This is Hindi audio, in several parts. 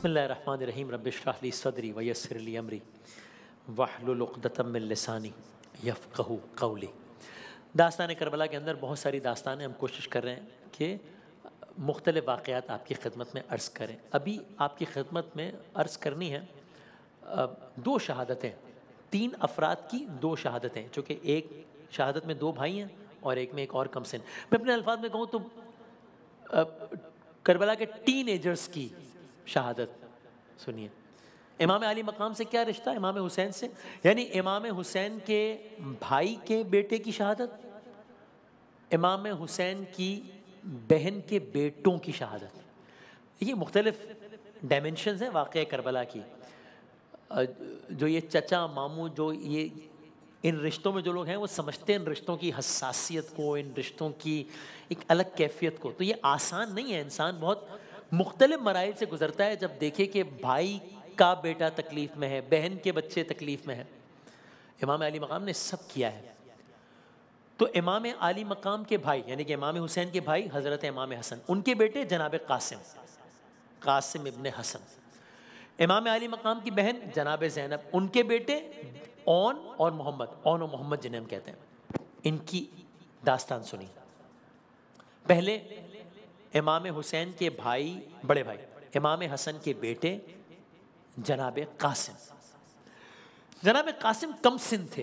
बसमीम रबली सदरी वयसरली अमरी यफ़ कहू कौली दास्तान करबला के अंदर बहुत सारी दास्तानें हम कोशिश कर रहे हैं कि मुख्तल वाक़ात आपकी खिदमत में अर्ज़ करें अभी आपकी खदमत में अर्ज़ करनी है दो शहादतें तीन अफराद की दो शहादतें चूँकि एक शहादत में दो भाई हैं और एक में एक और कम सिन मैं अपने अल्फाज में कहूँ तो करबला के टीन एजर्स की शहादत सुनिए इमाम अली मकाम से क्या रिश्ता इमाम हुसैन से यानी इमाम हुसैन के भाई के बेटे की शहादत इमाम हुसैन की बहन के बेटों की शहादत ये मुख्तलिफ डायमेंशन हैं वाक़ करबला की जो ये चचा मामू जो ये इन रिश्तों में जो लोग हैं वो समझते हैं इन रिश्तों की हसासियत को इन रिश्तों की एक अलग कैफियत को तो ये आसान नहीं है इंसान बहुत मुख्तलि मराइल से गुजरता है जब देखे कि भाई का बेटा तकलीफ में है बहन के बच्चे तकलीफ में है इमाम अली मकाम ने सब किया है तो इमाम अली मकाम के भाई यानी कि इमाम हुसैन के भाई हज़रत इमाम हसन उनके बेटे जनाब कासिम कासिम इबन हसन इमाम अली मकाम की बहन जनाब जैनब उनके बेटे ओन और मोहम्मद ओन और मोहम्मद जिन्हें हम कहते हैं इनकी दास्तान सुनी पहले इमाम हुसैन के भाई बड़े भाई इमाम हसन के बेटे जनाब कासिम जनाब कासिम कम सिंध थे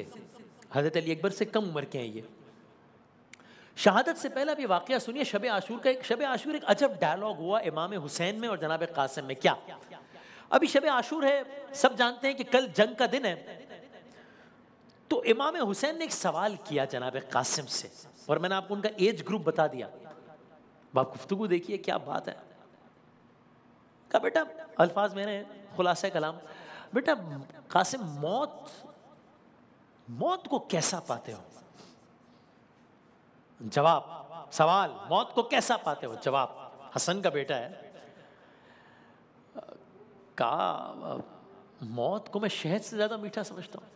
हज़रत अली अकबर से कम उम्र के हैं ये शहादत से पहले अभी वाक्य सुनिए शब आशूर का एक शब आशूर एक अजब डायलॉग हुआ इमाम हुसैन में और जनाब कासिम में क्या अभी शब आशूर है सब जानते हैं कि कल जंग का दिन है तो इमाम हुसैन ने एक सवाल किया जनाब कासिम से और मैंने आपको उनका एज ग्रुप बता दिया बाप गुफ्तु देखिए क्या बात है कहा बेटा अल्फाज मेरे खुलासे खुलासा है कलाम बेटा कासिम मौत मौत को कैसा पाते हो जवाब सवाल मौत को कैसा पाते हो जवाब हसन का बेटा है का मौत को मैं शहद से ज़्यादा मीठा समझता हूँ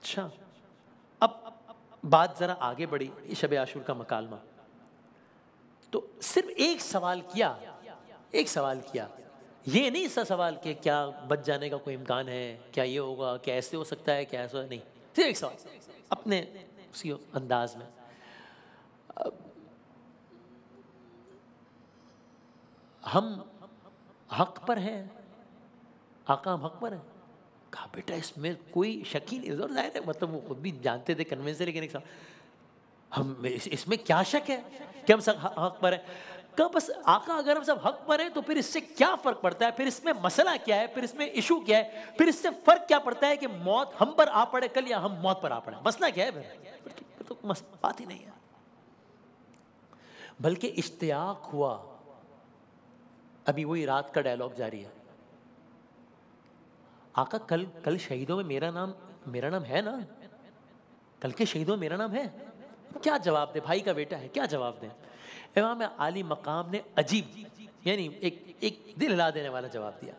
अच्छा बात ज़रा आगे बढ़ी शब आशूर का मकालमा तो सिर्फ एक सवाल किया एक सवाल किया ये नहीं सा सवाल कि क्या बच जाने का कोई इम्कान है क्या ये होगा क्या ऐसे हो सकता है क्या ऐसा नहीं सिर्फ एक सवाल अपने उसी अंदाज में हम हक पर हैं आका हम हक पर हैं कहा बेटा इसमें कोई शक ही नहीं जाहिर है मतलब वो खुद भी जानते थे कन्विंस लेकिन एक हम इस, इसमें क्या शक है कि हम सब हक पर है कहा बस आका अगर हम सब हक पर हैं तो फिर इससे क्या फ़र्क पड़ता है फिर इसमें मसला क्या है फिर इसमें इशू क्या है फिर इससे फ़र्क क्या पड़ता है कि मौत हम पर आ पड़े कल या हम मौत पर आ पड़े मसला क्या है तो, तो बात ही नहीं है बल्कि इश्तियाक हुआ अभी वही रात का डायलॉग जारी है आका कल कल शहीदों में मेरा नाम मेरा नाम है ना कल के शहीदों में मेरा नाम है क्या जवाब दे भाई का बेटा है क्या जवाब दे इमाम आली मकाम ने अजीब यानी एक एक दिल हिला देने वाला जवाब दिया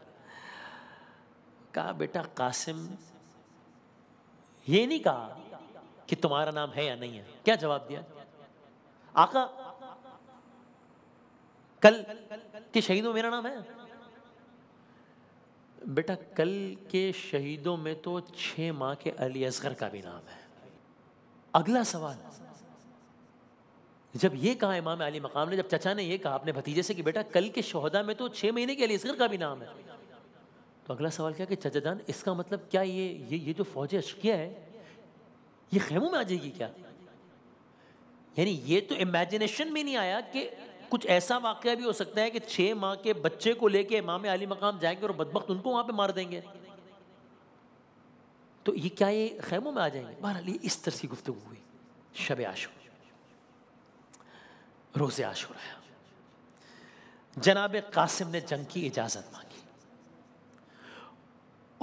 कहा बेटा कासिम ये नहीं कहा कि तुम्हारा नाम है या नहीं है क्या जवाब दिया आका कल के शहीदों मेरा नाम है बेटा कल के शहीदों में तो छः माह के अली असगर का भी नाम है अगला सवाल जब ये कहा इमाम अली मकाम ने जब चचा ने ये कहा अपने भतीजे से कि बेटा कल के शहदा में तो छः महीने के अली असगर का भी नाम है तो अगला सवाल क्या कि चचादान इसका मतलब क्या ये ये ये जो फौज अशकिया है ये खेमों में आ जाएगी क्या यानी ये तो इमेजिनेशन में नहीं आया कि कुछ ऐसा वाक़ भी हो सकता है कि छः माह के बच्चे को लेके इमाम अली मकाम जाएंगे और बदबक उनको वहाँ पर मार देंगे तो ये क्या ये खैमों में आ जाएंगे बहरहाल ये इस तरह की गुफ्तु हुई शब आशुर रोज़ आशुर रहा जनाब कासिम ने जंग की इजाज़त मांगी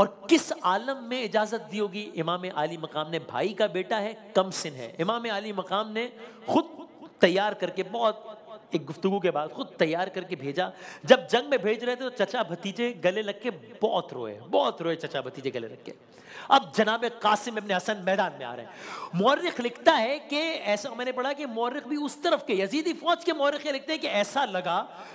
और किस आलम में इजाजत दी होगी इमाम आली मकाम ने भाई का बेटा है कम सिन है इमाम आली मकाम ने खुद तैयार करके बहुत एक गुफ्तगु के बाद खुद तैयार करके भेजा जब जंग में भेज रहे थे तो चचा भतीजे गले लग के बहुत रोए बहुत रोए चचा भतीजे गले लग के अब जनाब कासिम अपने हसन मैदान में आ रहे हैं मौरख लिखता है कि ऐसा मैंने पढ़ा कि मौरख भी उस तरफ के यजीदी फौज के मौरख लिखते हैं कि ऐसा लगा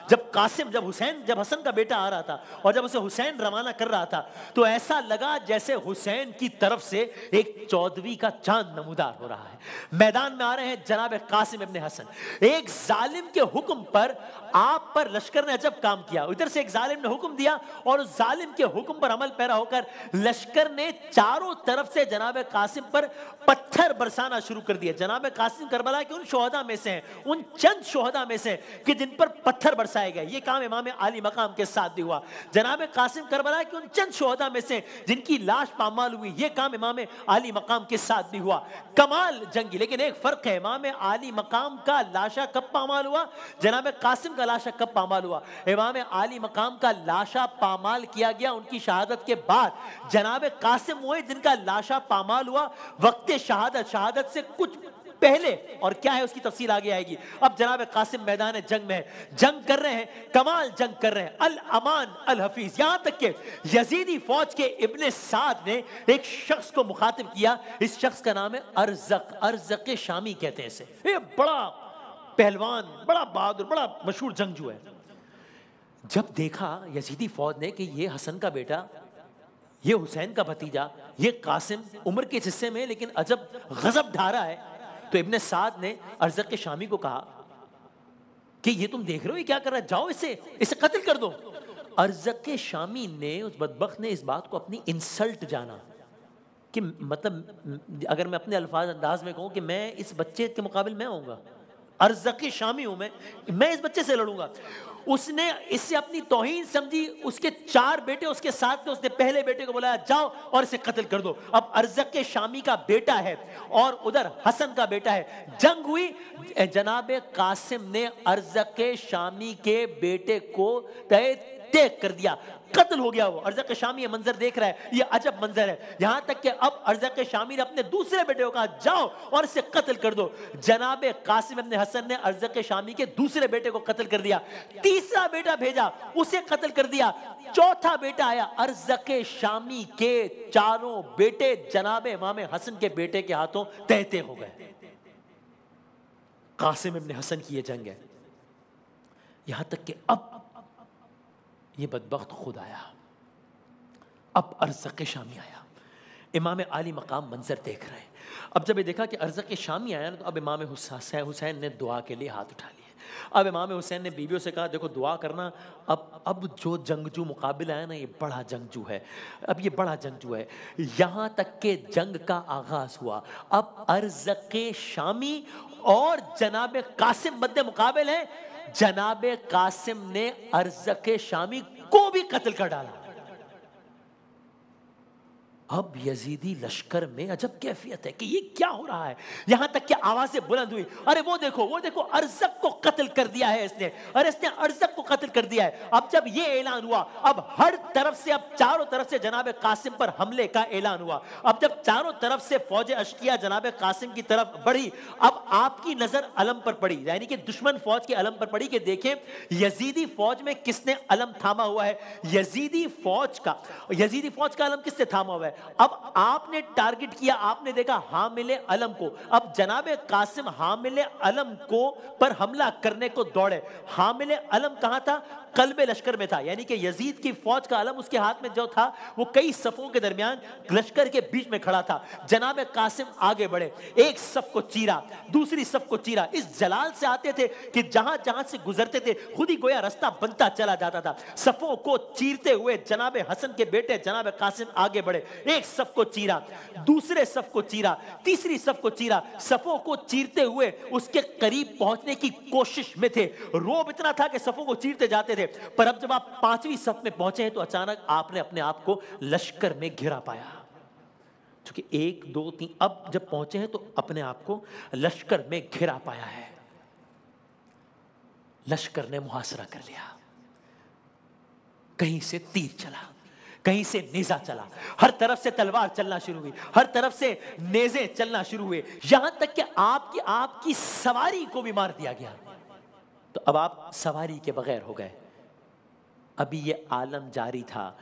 जब कासिम जब हुसैन जब हसन का बेटा आ रहा था और जब उसे हुसैन रवाना कर रहा था तो ऐसा लगा जैसे हुसैन की तरफ से एक चौदवी का चांद नमूदार हो रहा है मैदान में आ रहे हैं जनाब कासिम अपने हसन एक जालिम के हुक्म पर आप पर लश्कर ने अजब काम किया इधर से एक जालिम ने हुक्म दिया और उस जालिम के हुक्म पर अमल पैरा होकर लश्कर ने चारों तरफ से जनाब कासिम पर पत्थर बरसाना शुरू कर दिया जनाब कासिम करबला के उन शोहदा में से हैं उन चंद शोहदा में से कि जिन पर पत्थर बरसाए गए ये काम इमाम आली मकाम के साथ भी हुआ जनाब कासिम करबला के उन चंद शोहदा में से जिनकी लाश पामाल हुई ये काम इमाम आली मकाम के साथ भी हुआ कमाल जंगी लेकिन एक फर्क है इमाम आली मकाम का लाशा कब पामाल हुआ जनाब कासिम का लाशा कब पामाल हुआ इमाम आली मकाम का लाशा पामाल किया गया उनकी शहादत के बाद जनाब कासिम हुए जिनका लाशा पामाल हुआ वक्त शहादत शहादत से कुछ पहले और क्या है उसकी तफसील आगे आएगी अब जनाब कासिम मैदान जंग में जंग कर रहे हैं कमाल जंग कर रहे हैं अल अमान अल हफीज यहां तक के यजीदी फौज के इब्ने साद ने एक शख्स को मुखातिब किया इस शख्स का नाम है अरजक अरजक शामी कहते हैं इसे ये बड़ा पहलवान बड़ा बहादुर बड़ा मशहूर जंगजू है जब देखा यजीदी फौज ने कि ये हसन का बेटा ये हुसैन का भतीजा ये कासिम उम्र के हिस्से में लेकिन अजब गजब ढारा है तो इबन साद ने अर्जक के शामी को कहा कि ये तुम देख रहे हो ये क्या कर रहा है जाओ इसे इसे कत्ल कर दो अर्जक के शामी ने उस बदबक ने इस बात को अपनी इंसल्ट जाना कि मतलब अगर मैं अपने अल्फाज अंदाज में कहूँ कि मैं इस बच्चे के मुकाबले मैं आऊंगा अर्जकी शामी हूं मैं मैं इस बच्चे से लड़ूंगा उसने इससे अपनी तोहिन समझी उसके चार बेटे उसके साथ थे उसने पहले बेटे को बुलाया जाओ और इसे कत्ल कर दो अब अर्जक के शामी का बेटा है और उधर हसन का बेटा है जंग हुई जनाब कासिम ने अर्जक के शामी के बेटे को तय तय कर दिया कत्ल हो गया वो अर्जक शामी ये मंजर देख रहा है ये अजब मंजर है यहां तक कि अब अर्जक शामी ने अपने दूसरे बेटे को कहा जाओ और इसे कत्ल कर दो जनाब कासिम अपने हसन ने अर्जक शामी के दूसरे बेटे को कत्ल कर दिया तीसरा बेटा भेजा उसे कत्ल कर दिया चौथा बेटा आया अर्जक शामी के चारों बेटे जनाब इमाम हसन के बेटे के हाथों तहते हो गए कासिम अपने हसन की यह जंग है यहां तक कि अब ये बदबخت खुद आया अब अर्ज के शामी आया इमाम आली मकाम मंजर देख रहे हैं अब जब ये देखा कि अर्ज के शामी आया ना तो अब इमाम हुसैन ने दुआ के लिए हाथ उठा लिए अब इमाम हुसैन ने बीवियों से कहा देखो दुआ करना अब अब जो जंगजू मुकाबला आया ना ये बड़ा जंगजू है अब ये बड़ा जंगजू है यहाँ तक के जंग का आगाज हुआ अब अर्ज के शामी और जनाब कासिम मद्दे मुकाबले हैं जनाब कासिम ने अर्जक शामी को भी कत्ल कर डाला अब यजीदी लश्कर में अजब कैफियत है कि ये क्या हो रहा है यहां तक कि आवाजें बुलंद हुई अरे वो देखो वो देखो अरजब को कत्ल कर दिया है इसने अरे इसने अरजब को कत्ल कर दिया है अब जब ये ऐलान हुआ अब हर तरफ से अब चारों तरफ से जनाब कासिम पर हमले का ऐलान हुआ अब जब चारों तरफ से फौज अशकिया जनाब कासिम की तरफ बढ़ी अब आपकी नजर अलम पर पड़ी यानी कि दुश्मन फौज के अलम पर पड़ी कि देखें यजीदी फौज में किसने अलम थामा हुआ है यजीदी फौज का यजीदी फौज का अलम किसने थामा हुआ है अब आपने टारगेट किया आपने देखा हामिल अलम को अब जनाब कासिम हामिल अलम को पर हमला करने को दौड़े हामिल अलम कहा था कलबे लश्कर में था यानी कि यजीद की फौज का आलम उसके हाथ में जो था वो कई सफ़ों के दरमियान लश्कर के बीच में खड़ा था जनाब कासिम आगे बढ़े एक सफ को चीरा दूसरी सफ को चीरा इस जलाल से आते थे कि जहां जहां से गुजरते थे खुद ही गोया रास्ता बनता चला जाता था सफ़ों को चीरते हुए जनाब हसन के बेटे जनाब कासिम आगे बढ़े एक सफ को चीरा दूसरे सफ को चीरा तीसरी सफ को चीरा सफों को चीरते हुए उसके करीब पहुंचने की कोशिश में थे रोब इतना था कि सफों को चीरते जाते थे पर अब जब आप पांचवी सफ में पहुंचे हैं तो अचानक आपने अपने आप को लश्कर में घिरा पाया क्योंकि एक दो तीन अब जब पहुंचे हैं तो अपने आप को लश्कर में घिरा पाया है लश्कर ने मुहासरा कर लिया कहीं से तीर चला कहीं से नेजा चला हर तरफ से तलवार चलना शुरू हुई हर तरफ से नेजे चलना शुरू हुए यहां तक कि आपकी आपकी सवारी को भी मार दिया गया तो अब आप सवारी के बगैर हो गए अभी ये आलम जारी था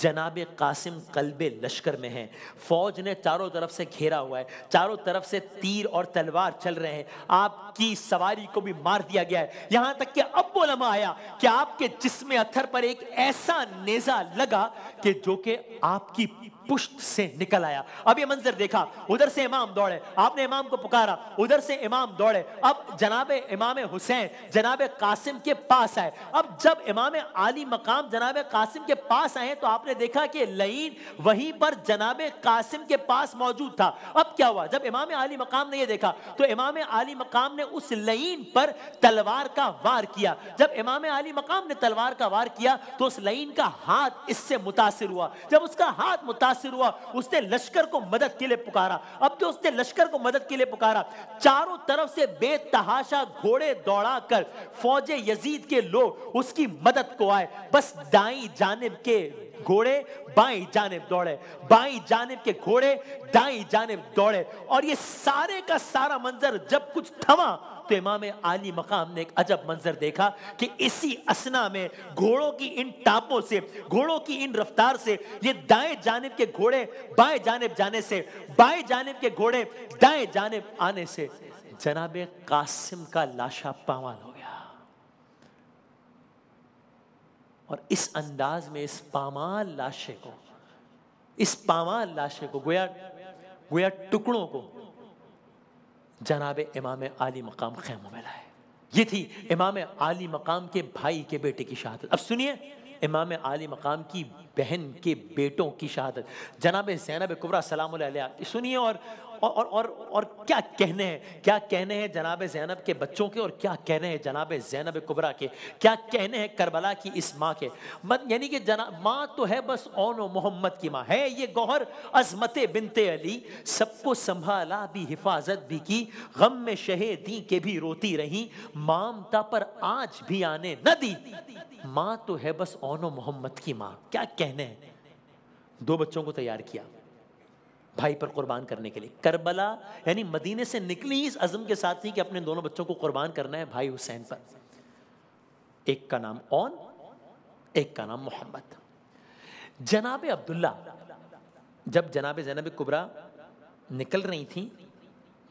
जनाब कासिम कलबे लश्कर में हैं फौज ने चारों तरफ से घेरा हुआ है चारों तरफ से तीर और तलवार चल रहे हैं आपकी सवारी को भी मार दिया गया है यहां तक कि अब बोलमा आया कि आपके जिसमें अथर पर एक ऐसा नेजा लगा कि जो कि आपकी पुष्ट से निकल आया अब ये मंजर देखा उधर से इमाम दौड़े आपने इमाम को पुकारा उधर से इमाम दौड़े अब जनाब इमाम हुसैन जनाब कासिम के पास आए अब जब इमाम आली मकाम जनाब कासिम के पास आए तो आपने देखा कि लईन वहीं पर जनाब कासिम के पास मौजूद था अब क्या हुआ जब इमाम आली मकाम ने यह देखा तो इमाम आली मकाम ने उस लईन पर तलवार का वार किया जब इमाम आली मकाम ने तलवार का वार किया तो उस लईन का हाथ इससे मुतासर हुआ जब उसका हाथ मुतासर मुतासर हुआ उसने लश्कर को मदद के लिए पुकारा अब तो उसने लश्कर को मदद के लिए पुकारा चारों तरफ से बेतहाशा घोड़े दौड़ाकर फौजे यजीद के लोग उसकी मदद को आए बस दाई जानब के घोड़े बाई जानब दौड़े बाई जानब के घोड़े दाई जानब दौड़े और ये सारे का सारा मंजर जब कुछ थमा तो इमाम आली मकाम ने एक अजब मंजर देखा कि इसी असना में घोड़ों की इन टापों से घोड़ों की इन रफ्तार से ये दाएं जानब के घोड़े बाएं जानब जाने से बाएं जानब के घोड़े दाएं जानब आने से जनाब कासिम का लाशा पावान हो गया और इस अंदाज में इस पामाल लाशे को इस पामाल लाशे को गोया गोया टुकड़ों को जनाब इमाम आली मकाम खेमों में लाए ये थी इमाम आली मकाम के भाई के बेटे की शहादत अब सुनिए इमाम आली मकाम की बहन के बेटों की शहादत जनाब जैनब कुबरा सलाम सुनिए और और और और, और क्या कहने हैं क्या कहने हैं जनाब जैनब के बच्चों के और क्या कहने हैं जनाब जैनब कुबरा के क्या कहने हैं करबला की इस माँ के मत यानी कि जना माँ तो है बस ओन मोहम्मद की माँ है ये गौहर अजमत बिनते अली सबको संभाला भी हिफाजत भी की गम में शहे दी के भी रोती रही मामता पर आज भी आने न दी माँ तो है बस ओन मोहम्मद की माँ क्या कहने हैं दो बच्चों को तैयार किया भाई पर कुर्बान करने के लिए करबला यानी मदीने से निकली इस अज़म के साथ ही कि अपने दोनों बच्चों को कुर्बान करना है भाई हुसैन पर एक का नाम ओन एक का नाम मोहम्मद जनाब अब्दुल्ला जब जनाब जैनब कुबरा निकल रही थी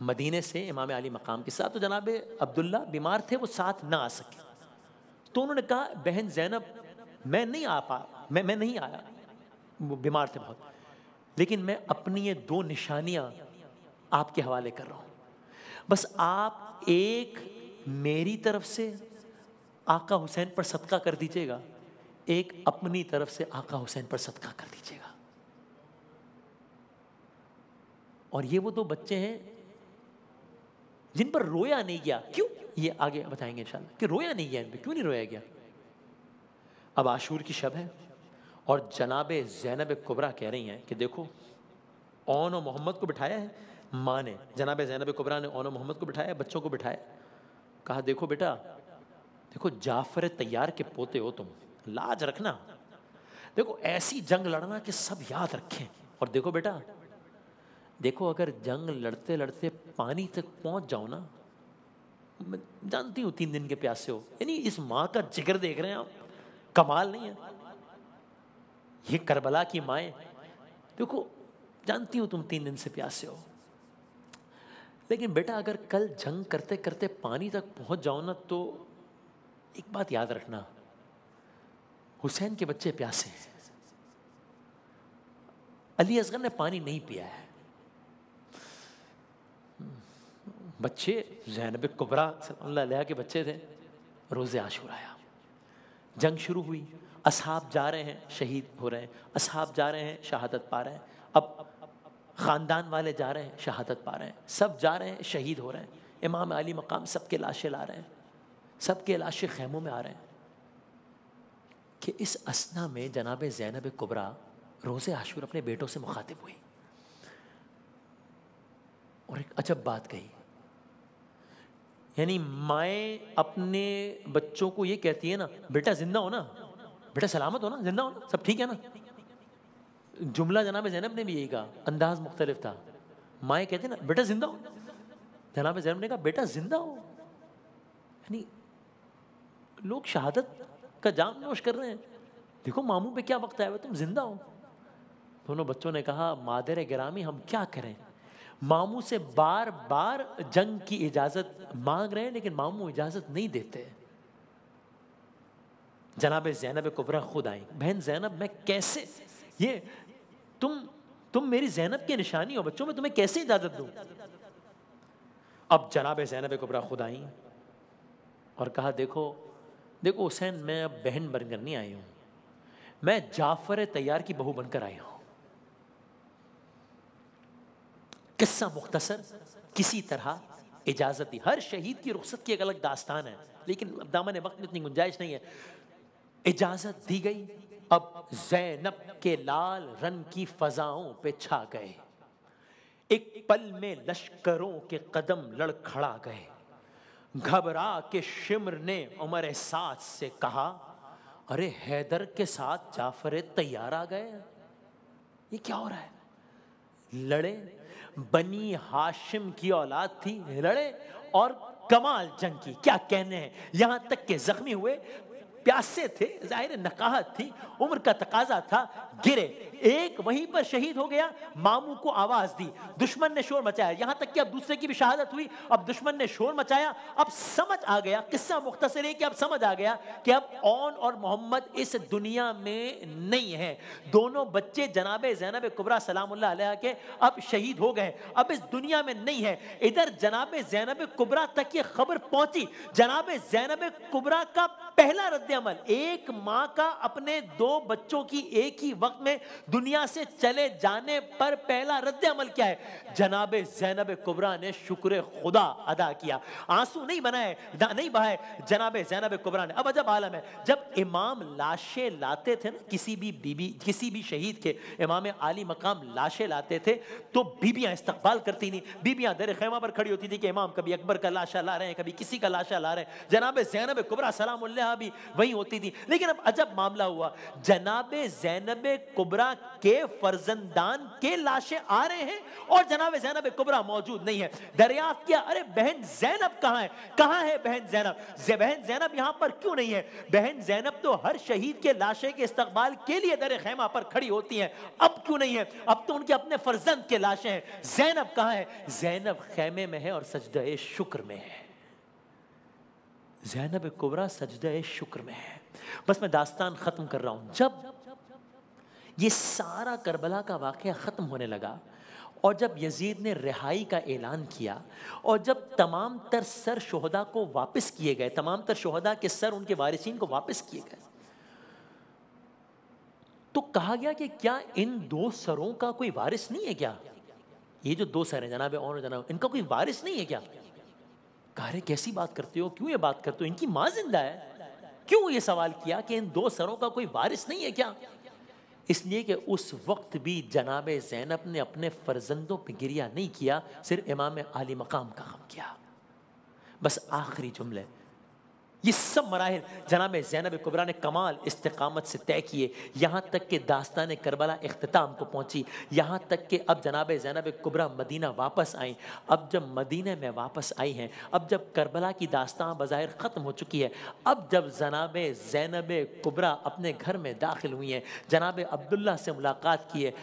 मदीने से इमाम अली मकाम के साथ तो जनाब अब्दुल्ला बीमार थे वो साथ ना आ सके तो उन्होंने कहा बहन जैनब मैं नहीं आ पा मैं मैं नहीं आया वो बीमार थे बहुत लेकिन मैं अपनी ये दो निशानियां आपके हवाले कर रहा हूं बस आप एक मेरी तरफ से आका हुसैन पर सदका कर दीजिएगा एक अपनी तरफ से आका हुसैन पर सदका कर दीजिएगा और ये वो दो बच्चे हैं जिन पर रोया नहीं गया क्यों ये आगे बताएंगे इंशाल्लाह कि रोया नहीं गया इन पर क्यों नहीं रोया गया अब आशूर की शब है और जनाब जैनब कुबरा कह रही हैं कि देखो ओन और मोहम्मद को बिठाया है माँ ने जनाब जैनब कुबरा ने ओन और मोहम्मद को बिठाया बच्चों को बिठाया कहा देखो बेटा देखो जाफर तैयार के पोते हो तुम लाज रखना देखो ऐसी जंग लड़ना कि सब याद रखें और देखो बेटा देखो अगर जंग लड़ते लड़ते पानी तक पहुंच जाओ ना मैं जानती हूँ तीन दिन के प्यासे हो यानी इस माँ का जिक्र देख रहे हैं आप कमाल नहीं है ये करबला की माए देखो जानती हूँ तुम तीन दिन से प्यासे हो लेकिन बेटा अगर कल जंग करते करते पानी तक पहुंच जाओ ना तो एक बात याद रखना हुसैन के बच्चे प्यासे हैं अली असगर ने पानी नहीं पिया है बच्चे जैनब कुबरा के बच्चे थे रोज़े आया जंग शुरू हुई असहाब जा रहे हैं शहीद हो रहे हैं असहाब जा रहे हैं शहादत पा रहे हैं अब ख़ानदान वाले जा रहे हैं शहादत पा रहे हैं सब जा रहे हैं शहीद हो रहे हैं इमाम अली मकाम सब के लाशें ला रहे हैं सब के लाशें खैमों में आ रहे हैं कि इस असना में जनाब जैनब कुबरा रोज़े आशूर अपने बेटों से मुखातिब हुई और एक अजब बात कही यानी माएँ अपने बच्चों को ये कहती है ना बेटा ज़िंदा हो ना बेटा सलामत हो ना जिंदा हो ना सब ठीक है ना जुमला जनाब जैनब ने भी यही कहा अंदाज मुख्तलिफ था माए कहते ना बेटा जिंदा हो जनाब जैनब ने कहा बेटा जिंदा हो यानी लोग शहादत का जाम नोश कर रहे हैं देखो मामू पे क्या वक्त आया हुआ तुम जिंदा हो दोनों बच्चों ने कहा मादर ग्रामी हम क्या करें मामू से बार बार जंग की इजाज़त मांग रहे हैं लेकिन मामू इजाज़त नहीं देते जनाब जैनब कुबरा खुद आई बहन जैनब मैं कैसे ये तुम तुम मेरी जैनब की निशानी हो बच्चों मैं तुम्हें कैसे इजाज़त दू अब जनाब जैनब कुबरा खुद आई और कहा देखो देखो हुसैन मैं अब बहन बनकर नहीं आई हूं मैं जाफर तैयार की बहू बनकर आई हूँ किस्सा मुख्तसर किसी तरह इजाज़त दी हर शहीद की रुख्सत की एक अलग दास्तान है लेकिन दामन वक्त में इतनी गुंजाइश नहीं है इजाजत दी गई अब जैनब के लाल रन की फजाओं पे छा गए एक पल में लश्करों के कदम लड़खड़ा गए घबरा के शिमर ने उमर साथ से कहा अरे हैदर के साथ जाफर तैयार आ गए ये क्या हो रहा है लड़े बनी हाशिम की औलाद थी लड़े और कमाल जंग की क्या कहने हैं यहां तक के जख्मी हुए प्यासे थे जाहिर नकाहत थी उम्र का तकाजा था गिरे एक वहीं पर शहीद हो गया मामू को आवाज दी दुश्मन ने शोर मचाया यहां तक कि अब दूसरे की भी शहादत हुई अब दुश्मन ने शोर मचाया अब समझ आ गया किस्सा मुख्तसर है कि अब समझ आ गया कि अब ओन और मोहम्मद इस दुनिया में नहीं है दोनों बच्चे जनाब जैनब कुबरा सलाम के अब शहीद हो गए अब इस दुनिया में नहीं है इधर जनाब जैनब कुबरा तक ये खबर पहुंची जनाब जैनब कुबरा का पहला रद्द अमल एक माँ का अपने दो बच्चों की एक ही वक्त में दुनिया से चले जाने पर पहला रद्द अमल क्या है जनाब जैनब कुबरा ने शुक्र खुदा अदा किया आंसू नहीं बनाए नहीं बहाए जनाब जैनब कुबरा ने अब अजब आलम है जब इमाम लाशें लाते थे ना किसी भी बीबी किसी भी शहीद के इमाम आली मकाम लाशें लाते थे तो बीबियाँ इस्तकबाल करती थी बीबियाँ दर खेमा पर खड़ी होती थी कि इमाम कभी अकबर का लाशा ला रहे हैं कभी किसी का लाशा ला रहे हैं जनाब जैनब कुबरा सलाम भी वही होती थी लेकिन अब अजब मामला हुआ जनाब जैनब कुबरा के फर्जंदान के लाशें आ रहे हैं और जनाब जैनब कुबरा मौजूद नहीं है दरिया किया अरे बहन जैनब कहाँ है कहाँ है बहन जैनब बहन जैनब यहाँ पर क्यों नहीं है बहन जैनब तो हर शहीद के लाशें के इस्तकबाल के लिए दर खेमा पर खड़ी होती हैं अब क्यों नहीं है अब तो उनके अपने फर्जंद के लाशें हैं जैनब कहाँ है जैनब खेमे में है और सजदे शुक्र में है जैनब कुबरा सजद शुक्र में है बस मैं दास्तान ख़त्म कर रहा हूं जब ये सारा करबला का वाक़ ख़त्म होने लगा और जब यजीद ने रिहाई का ऐलान किया और जब तमाम तर सर शहदा को वापस किए गए तमाम तर शहदा के सर उनके वारिसिन को वापस किए गए तो कहा गया कि क्या इन दो सरों का कोई वारिस नहीं है क्या ये जो दो सर हैं जनाब और जनाब इनका कोई वारिस नहीं है क्या कह रहे कैसी बात करते हो क्यों ये बात करते हो इनकी माँ जिंदा है क्यों ये सवाल किया कि इन दो सरों का कोई वारिस नहीं है क्या इसलिए कि उस वक्त भी जनाब जैनब ने अपने फर्जंदों पर गिरिया नहीं किया सिर्फ इमाम आली मकाम का काम किया बस आखिरी जुमले ये सब मराहल जनाब जैनब कुबरा ने कमाल इस्तकामत से तय किए यहाँ तक कि दास्तान करबला अख्ताम को पहुँची यहाँ तक कि अब जनाब जैनब कुबरा मदीना वापस आई अब जब मदीने में वापस आई हैं अब जब करबला की दास्तान बज़ाहिर ख़त्म हो चुकी है अब जब जनाब जैनब कुबरा अपने घर में दाखिल हुई हैं जनाब अब्दुल्ला से मुलाकात की है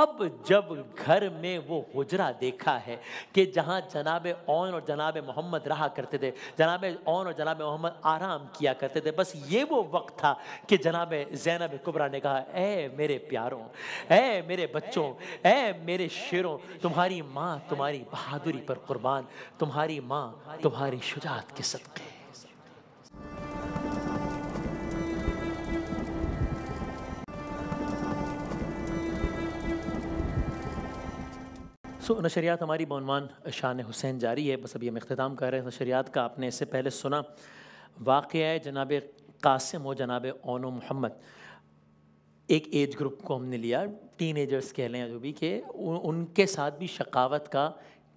अब जब घर में वो हुजरा देखा है कि जहाँ जनाब ओन और जनाब मोहम्मद रहा करते थे जनाब ओन और जनाब मोहम्मद आराम किया करते थे बस ये वो वक्त था कि जनाब जैनब कुबरा ने कहा ए मेरे प्यारों ए मेरे बच्चों ए मेरे शेरों तुम्हारी माँ तुम्हारी बहादुरी पर कुर्बान तुम्हारी माँ तुम्हारी शुजात के सदक़े दोस्तों नशरियात हमारी बनवान शान हुसैन जारी है बस अभी हम अख्ताम कर रहे हैं नशरियात का आपने इससे पहले सुना वाक़ है जनाब कासिम और जनाब ओनो मोहम्मद एक एज ग्रुप को हमने लिया टीन एजर्स कह लें जो भी के उनके साथ भी शकावत का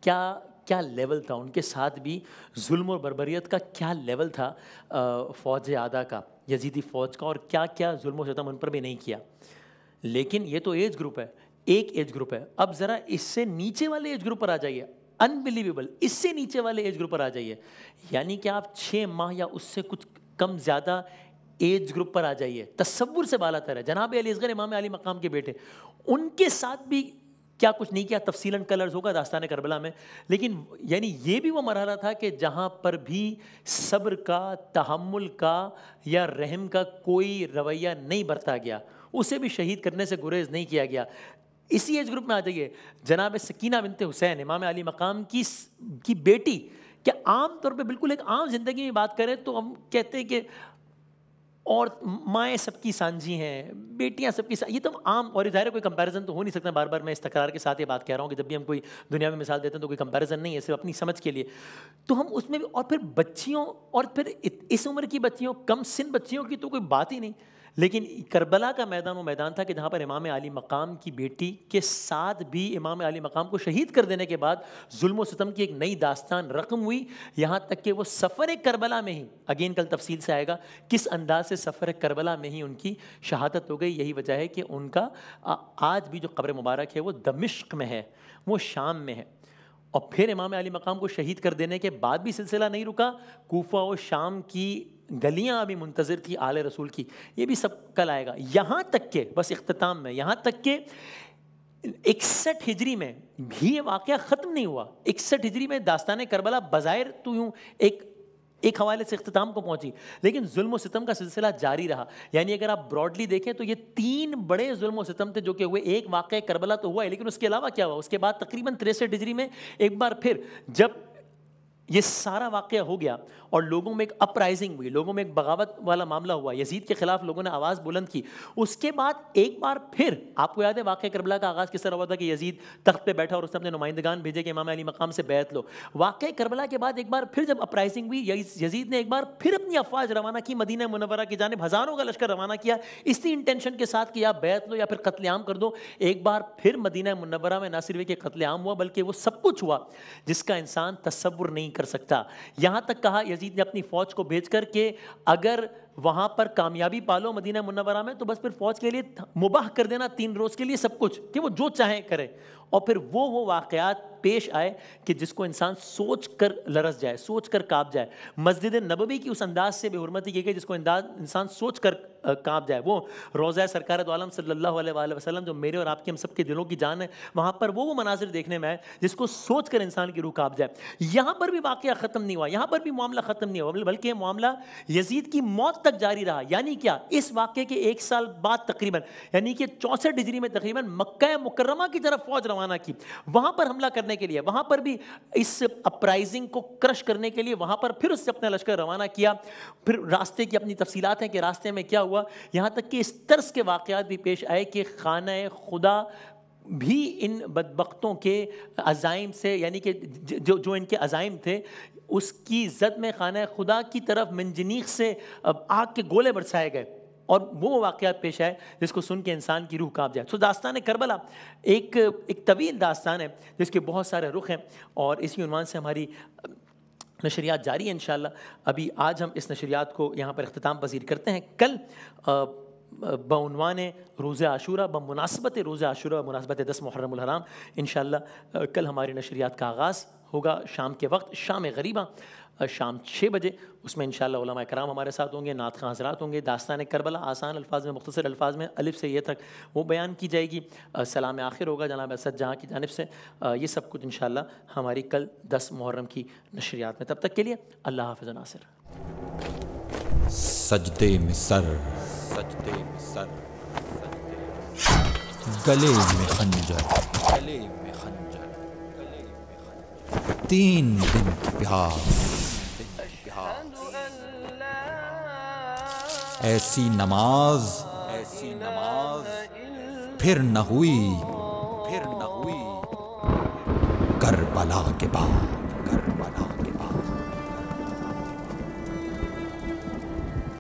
क्या क्या लेवल था उनके साथ भी जुल्म और बरबरीत का क्या लेवल था फ़ौज आदा का यजीदी फ़ौज का और क्या क्या जुल्म उन पर भी नहीं किया लेकिन ये तो एज ग्रुप है एक एज ग्रुप है अब ज़रा इससे नीचे वाले एज ग्रुप पर आ जाइए अनबिलीवेबल इससे नीचे वाले एज ग्रुप पर आ जाइए यानी कि आप छः माह या उससे कुछ कम ज़्यादा एज ग्रुप पर आ जाइए तस्वुर से बाला तर है जनाब अली असगर इमाम अली मकाम के बेटे उनके साथ भी क्या कुछ नहीं किया तफसीलन कलर्स होगा दास्तान करबला में लेकिन यानी ये भी वो मरहला था कि जहाँ पर भी सब्र का तहमुल का या रहम का कोई रवैया नहीं बरता गया उसे भी शहीद करने से गुरेज नहीं किया गया इसी एज ग्रुप में आ जाइए जनाब सकीना बिनते हुसैन इमाम अली मकाम की की बेटी क्या आम तौर पे बिल्कुल एक आम ज़िंदगी में बात करें तो हम कहते हैं कि और माएँ सबकी सांझी हैं बेटियाँ सबकी ये तो आम और ज़ाहिर कोई कंपैरिजन तो हो नहीं सकता बार बार मैं इस तकरार के साथ ये बात कह रहा हूँ कि जब भी हम कोई दुनिया में मिसाल देते हैं तो कोई कंपैरिजन नहीं है सिर्फ अपनी समझ के लिए तो हम उसमें भी और फिर बच्चियों और फिर इस उम्र की बच्चियों कम सिन बच्चियों की तो कोई बात ही नहीं लेकिन करबला का मैदान वो मैदान था कि जहाँ पर इमाम अली मकाम की बेटी के साथ भी इमाम अली मकाम को शहीद कर देने के बाद जुल्म सितम की एक नई दास्तान रकम हुई यहाँ तक कि वो सफ़र करबला में ही अगेन कल तफसील से आएगा किस अंदाज से सफ़र करबला में ही उनकी शहादत हो गई यही वजह है कि उनका आज भी जो कब्र मुबारक है वो दमिश्क में है वो शाम में है और फिर इमाम अली मकाम को शहीद कर देने के बाद भी सिलसिला नहीं रुका कोफा और शाम की गलियां अभी मुंतज़र थी आले रसूल की ये भी सब कल आएगा यहाँ तक के बस इख्ताम में यहाँ तक के इकसठ हिजरी में भी ये वाक़ ख़त्म नहीं हुआ इकसठ हिजरी में दास्तान करबला बज़ाहिर तो यूँ एक एक हवाले से अख्ताम को पहुंची लेकिन जुल्म सितम का सिलसिला जारी रहा यानी अगर आप ब्रॉडली देखें तो ये तीन बड़े जुल्म सितम थे जो कि हुए एक वाक़ करबला तो हुआ है लेकिन उसके अलावा क्या हुआ उसके बाद तकरीबन तिरसठ डिजरी में एक बार फिर जब ये सारा वाक़ हो गया और लोगों में एक अपराइजिंग हुई लोगों में एक बगावत वाला मामला हुआ यजीद के ख़िलाफ़ लोगों ने आवाज़ बुलंद की उसके बाद एक बार फिर आपको याद है वाक़ करबला का आगाज़ किस तरह हुआ था कि यजीद तख्त पे बैठा और उसने अपने नुमाइंदगान भेजे कि इमाम अली मकाम से बैत लो वाक़ करबला के बाद एक बार फिर जब अपराइजिंग हुई यजीद ने एक बार फिर अपनी अफवाज रवाना की मदीना मुनवरा की जानब हज़ारों का लश्कर रवाना किया इसी इंटेंशन के साथ कि आप बैत लो या फिर कत्लेआम कर दो एक बार फिर मदीना मुनवरा में ना सिर्फ एक कत्लेआम हुआ बल्कि वो सब कुछ हुआ जिसका इंसान तस्वुर नहीं कर सकता यहाँ तक कहा यजीद ने अपनी फौज को भेज कर के अगर वहां पर कामयाबी पालो मदीना मुनवरा में तो बस फिर फौज के लिए मुबाह कर देना तीन रोज के लिए सब कुछ कि वो जो चाहे करे और फिर वो वो वाकयात पेश आए कि जिसको इंसान सोच कर लरस जाए सोच कर काँप जाए मस्जिद नबवी की उस अंदाज से बेहरमती की गई जिसको इंसान सोच कर काँप जाए वो रोज़ा सरकार दोम सल्ला वसलम जो मेरे और आपके हम सबके दिलों की जान है वहाँ पर वो वो मनाजिर देखने में आए जिसको सोच कर इंसान की रूह काँप जाए यहाँ पर भी वाक़ ख़त्म नहीं हुआ यहाँ पर भी मामला ख़त्म नहीं हुआ बल्कि मामला यजीद की मौत तक जारी रहा यानी क्या इस वाक्य के एक साल बाद तकरीबन यानी कि चौंसठ डिग्री में तकरीबन मक्का मुकरमा की तरफ फौज रवाना की वहां पर हमला करने के लिए वहां पर भी इस अपराइजिंग को क्रश करने के लिए वहां पर फिर उससे अपना लश्कर रवाना किया फिर रास्ते की अपनी तफसीलात हैं कि रास्ते में क्या हुआ यहाँ तक कि इस तर्स के वाक़ात भी पेश आए कि खाना खुदा भी इन बदबकतों के अजाइम से यानी कि जो जो इनके अजाइम थे उसकी जद में खाना खुदा की तरफ मंजनीक से आग के गोले बरसाए गए और वो वाक़ पेश आए जिसको सुन के इंसान की रूह काँप जाए तो दास्तान करबला एक एक तवील दास्तान है जिसके बहुत सारे रुख हैं और इसी उनवान से हमारी नशरियात जारी है इन अभी आज हम इस नशरियात को यहाँ पर अख्ताम पजीर करते हैं कल बनवान रोज़ आशूरा ब मुनासबत रोज़ आशूरा मुनासबत दस मुहर्रम हराम इन कल हमारी नशरियात का आगाज़ होगा शाम के वक्त शाम गरीबा शाम छः बजे उसमें इन कराम हमारे साथ होंगे नात खां हजरात होंगे दास्तान करबला आसान अल्फाज में मुख्तर अल्फाज में अलिफ से ये तक वो बयान की जाएगी सलाम आखिर होगा जनाब असद जहाँ की जानब से ये सब कुछ इन हमारी कल दस मुहर्रम की नशरियात में तब तक के लिए अल्लाह हाफ़ नासिर सजदे में सर सजदे में सर गले में खंजर गले में तीन दिन प्यास ऐसी नमाज ऐसी नमाज फिर न हुई फिर न हुई करबला के बाद